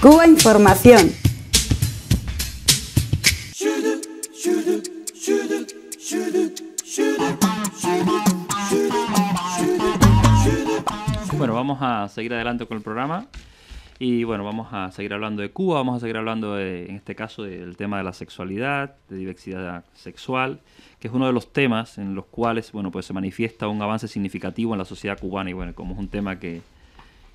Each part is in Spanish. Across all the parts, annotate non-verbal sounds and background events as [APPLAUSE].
Cuba Información. Bueno, vamos a seguir adelante con el programa. Y bueno, vamos a seguir hablando de Cuba, vamos a seguir hablando en este caso del tema de la sexualidad, de diversidad sexual, que es uno de los temas en los cuales bueno, pues se manifiesta un avance significativo en la sociedad cubana y bueno, como es un tema que,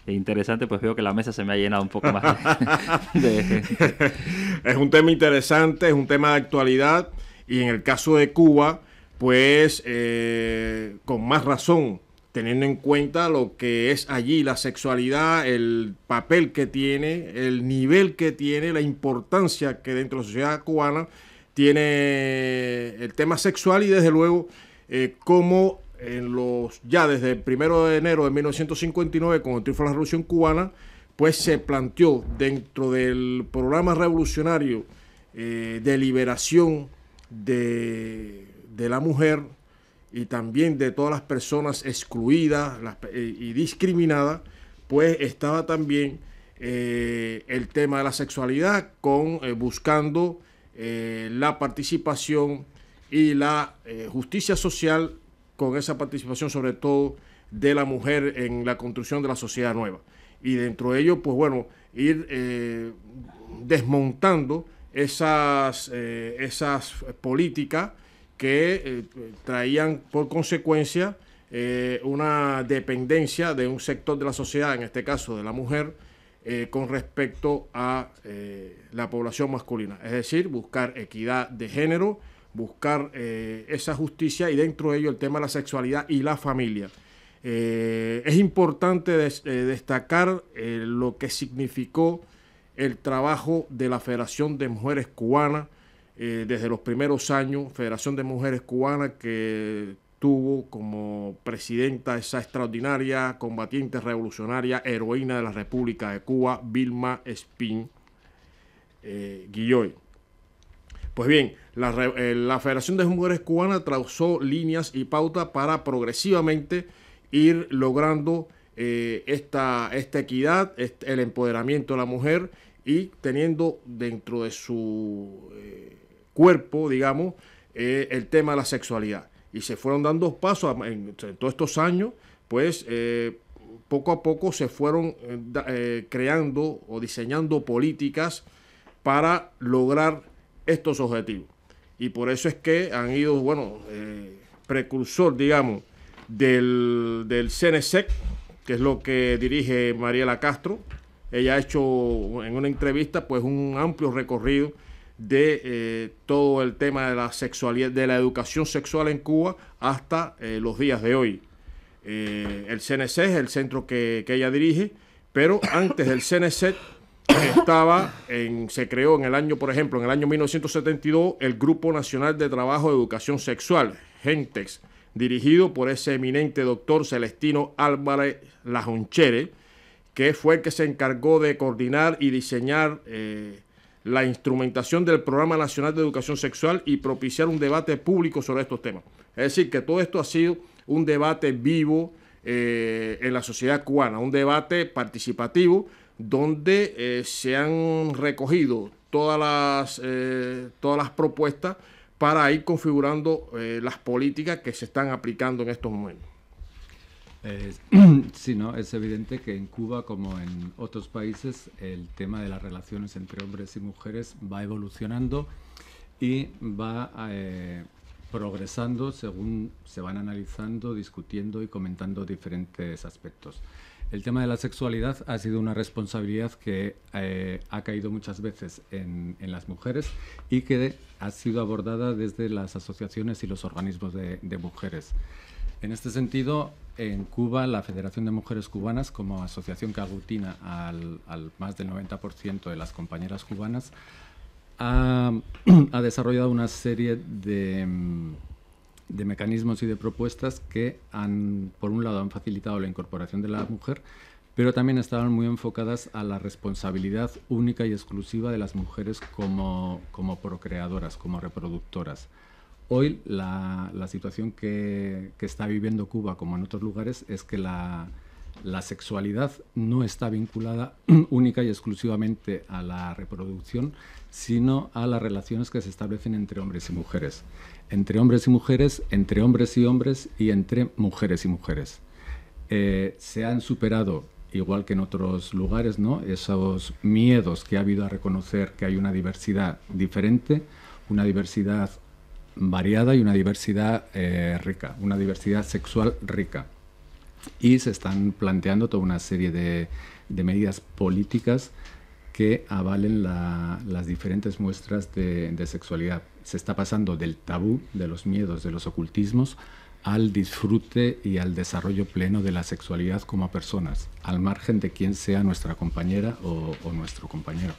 e interesante, pues veo que la mesa se me ha llenado un poco más. [LAUGHS] Es un tema interesante, es un tema de actualidad y en el caso de Cuba, pues eh, con más razón, teniendo en cuenta lo que es allí la sexualidad, el papel que tiene, el nivel que tiene, la importancia que dentro de la sociedad cubana tiene el tema sexual y desde luego eh, cómo los, ya desde el primero de enero de 1959, con el triunfo de la Revolución Cubana, pues se planteó dentro del programa revolucionario eh, de liberación de, la mujer y también de todas las personas excluidas eh, y discriminadas, pues estaba también eh, el tema de la sexualidad con buscando la participación y la justicia social con esa participación sobre todo de la mujer en la construcción de la sociedad nueva. Y dentro de ello, pues bueno, ir eh, desmontando esas, eh, esas políticas que eh, traían por consecuencia una dependencia de un sector de la sociedad, en este caso de la mujer, con respecto a la población masculina. Es decir, buscar equidad de género, buscar eh, esa justicia y dentro de ello el tema de la sexualidad y la familia. Eh, es importante eh, destacar lo que significó el trabajo de la Federación de Mujeres Cubanas desde los primeros años, Federación de Mujeres Cubanas que tuvo como presidenta esa extraordinaria combatiente revolucionaria, heroína de la República de Cuba, Vilma Espín Guilloy. Pues bien, eh, la, Federación de Mujeres Cubanas trazó líneas y pautas para progresivamente ir logrando eh, esta, esta, equidad, el empoderamiento de la mujer y teniendo dentro de su eh, cuerpo, digamos, el tema de la sexualidad. Y se fueron dando pasos en todos estos años, pues poco a poco se fueron creando o diseñando políticas para lograr estos objetivos. Y por eso es que han ido, bueno, eh, precursor, digamos, del, del CNSEC, e que es lo que dirige Mariela Castro. Ella ha hecho en una entrevista pues un amplio recorrido de eh, todo el tema de la sexualidad, de la educación sexual en Cuba hasta eh, los días de hoy. el CNC e es el centro que, ella dirige, pero antes del CNC estaba en, se creó en el año, por ejemplo, en el año 1972, el Grupo Nacional de Trabajo de Educación Sexual, GENTEX, dirigido por ese eminente doctor Celestino Álvarez Lajonchere, que fue el que se encargó de coordinar y diseñar eh, la instrumentación del Programa Nacional de Educación Sexual y propiciar un debate público sobre estos temas. Es decir, que todo esto ha sido un debate vivo eh, en la sociedad cubana, un debate participativo donde eh, se han recogido eh, todas las, propuestas para ir configurando eh, las políticas que se están aplicando en estos momentos. [CLEARS THROAT] sí, ¿no? es evidente que en Cuba, como en otros países, el tema de las relaciones entre hombres y mujeres va evolucionando y va progresando según se van analizando, discutiendo y comentando diferentes aspectos el tema de la sexualidad ha sido una responsabilidad que eh, ha caído muchas veces en, las mujeres y que ha sido abordada desde las asociaciones y los organismos de, mujeres. En este sentido, en Cuba, la Federación de Mujeres Cubanas, como asociación que aglutina al, más del 90% de las compañeras cubanas, ha [CLEARS THROAT] desarrollado una serie de mm, de mecanismos y de propuestas que han, por un lado, han facilitado la incorporación de la mujer, pero también estaban muy enfocadas a la responsabilidad única y exclusiva de las mujeres como, como procreadoras, como reproductoras. Hoy la, la situación que, está viviendo Cuba, como en otros lugares, es que la, la sexualidad no está vinculada [CLEARS THROAT] única y exclusivamente a la reproducción, sino a las relaciones que se establecen entre hombres y mujeres. Entre hombres y mujeres, entre hombres y hombres y entre mujeres y mujeres. Eh, se han superado, igual que en otros lugares, ¿no? esos miedos que ha habido a reconocer que hay una diversidad diferente, una diversidad variada y una diversidad eh, rica, una diversidad sexual rica. Y se están planteando toda una serie de, de medidas políticas que avalen las diferentes muestras de, sexualidad. Se está pasando del tabú, de los miedos, de los ocultismos, al disfrute y al desarrollo pleno de la sexualidad como personas, al margen de quien sea nuestra compañera o, nuestro compañero.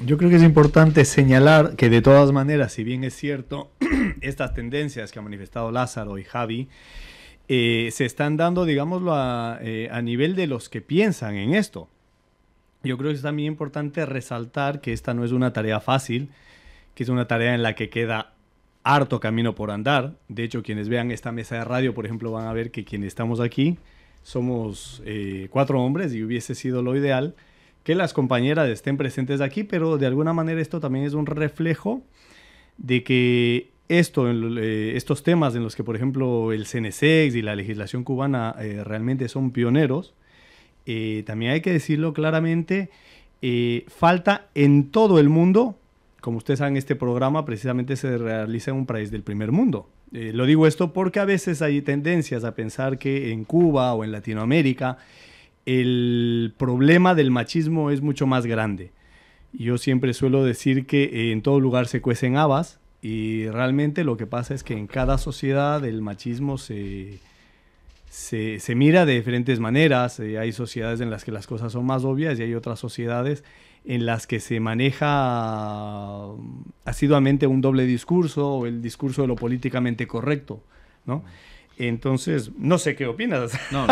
Yo creo que es importante señalar que de todas maneras, si bien es cierto, [CLEARS THROAT] estas tendencias que han manifestado Lázaro y Javi, eh, se están dando, digámoslo, eh, a nivel de los que piensan en esto. Yo creo que es también importante resaltar que esta no es una tarea fácil, que es una tarea en la que queda harto camino por andar. De hecho, quienes vean esta mesa de radio, por ejemplo, van a ver que quienes estamos aquí somos eh, cuatro hombres y hubiese sido lo ideal que las compañeras estén presentes aquí, pero de alguna manera esto también es un reflejo de que esto, eh, estos temas en los que, por ejemplo, el CNSEX y la legislación cubana eh, realmente son pioneros, eh, también hay que decirlo claramente, eh, falta en todo el mundo, como ustedes saben, este programa precisamente se realiza en un país del primer mundo. Eh, lo digo esto porque a veces hay tendencias a pensar que en Cuba o en Latinoamérica el problema del machismo es mucho más grande. Yo siempre suelo decir que en todo lugar se cuecen habas y realmente lo que pasa es que en cada sociedad el machismo se, se, mira de diferentes maneras. Eh, hay sociedades en las que las cosas son más obvias y hay otras sociedades en las que se maneja mm, asiduamente un doble discurso o el discurso de lo políticamente correcto, ¿no? Entonces, no sé qué opinas, [LAUGHS] no,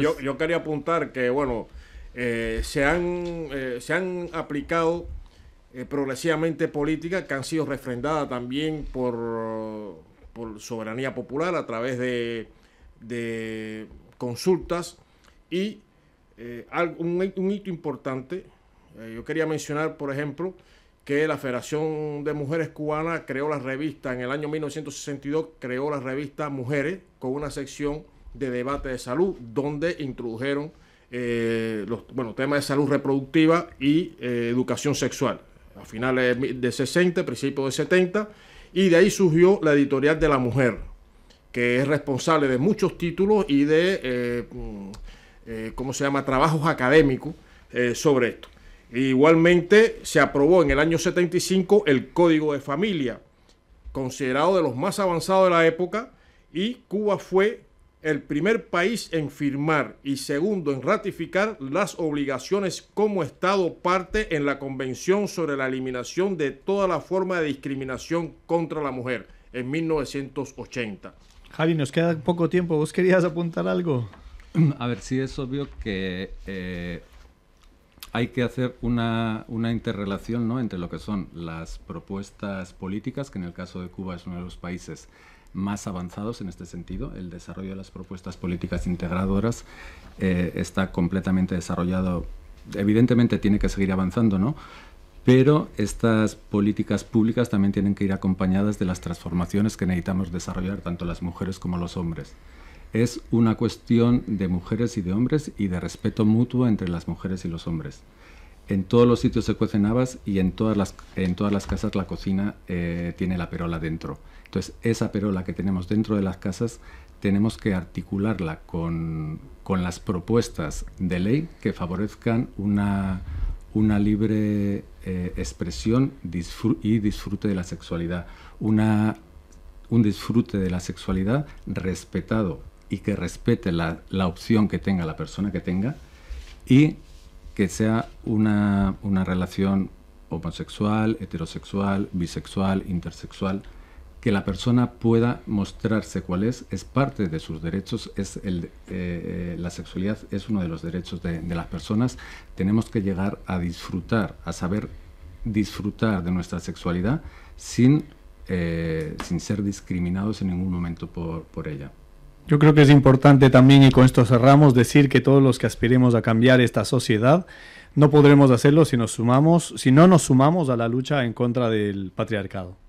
yo, quería apuntar que, bueno, eh, se, han, eh, se han aplicado progresivamente políticas que han sido refrendadas también por, por soberanía popular a través de de consultas y eh, un, hito importante. Eh, yo quería mencionar, por ejemplo, que la Federación de Mujeres Cubanas creó la revista, en el año 1962 creó la revista Mujeres con una sección de debate de salud donde introdujeron eh, los bueno, temas de salud reproductiva y educación sexual. A finales de 60, principios de 70, y de ahí surgió la editorial de la mujer, que es responsable de muchos títulos y de, eh, mm, eh, ¿cómo se llama?, trabajos académicos eh, sobre esto. Igualmente se aprobó en el año 75 el Código de Familia, considerado de los más avanzados de la época, y Cuba fue el primer país en firmar y segundo en ratificar las obligaciones como Estado parte en la Convención sobre la Eliminación de toda la forma de discriminación contra la mujer en 1980. Javi, nos queda poco tiempo. ¿Vos querías apuntar algo? A ver, sí es obvio que eh, hay que hacer una, interrelación entre lo que son las propuestas políticas, que en el caso de Cuba es uno de los países más avanzados en este sentido. El desarrollo de las propuestas políticas integradoras eh, está completamente desarrollado. Evidentemente tiene que seguir avanzando, ¿no? Pero estas políticas públicas también tienen que ir acompañadas de las transformaciones que necesitamos desarrollar tanto las mujeres como los hombres. Es una cuestión de mujeres y de hombres y de respeto mutuo entre las mujeres y los hombres. En todos los sitios se cuecen habas y en todas las, en todas las casas la cocina eh, tiene la perola dentro. Entonces, esa perola que tenemos dentro de las casas tenemos que articularla con, con las propuestas de ley que favorezcan una, una libre eh, expresión y disfrute de la sexualidad. Una, un disfrute de la sexualidad respetado y que respete la, la opción que tenga la persona que tenga y que sea una, una relación homosexual, heterosexual, bisexual, intersexual, que la persona pueda mostrarse cuál es, es parte de sus derechos, es eh, eh, la sexualidad es uno de los derechos de, las personas, tenemos que llegar a disfrutar, a saber disfrutar de nuestra sexualidad eh, sin, ser discriminados en ningún momento por, por ella. Yo creo que es importante también, y con esto cerramos, decir que todos los que aspiremos a cambiar esta sociedad, no podremos hacerlo si sumamos, si no nos sumamos a la lucha en contra del patriarcado.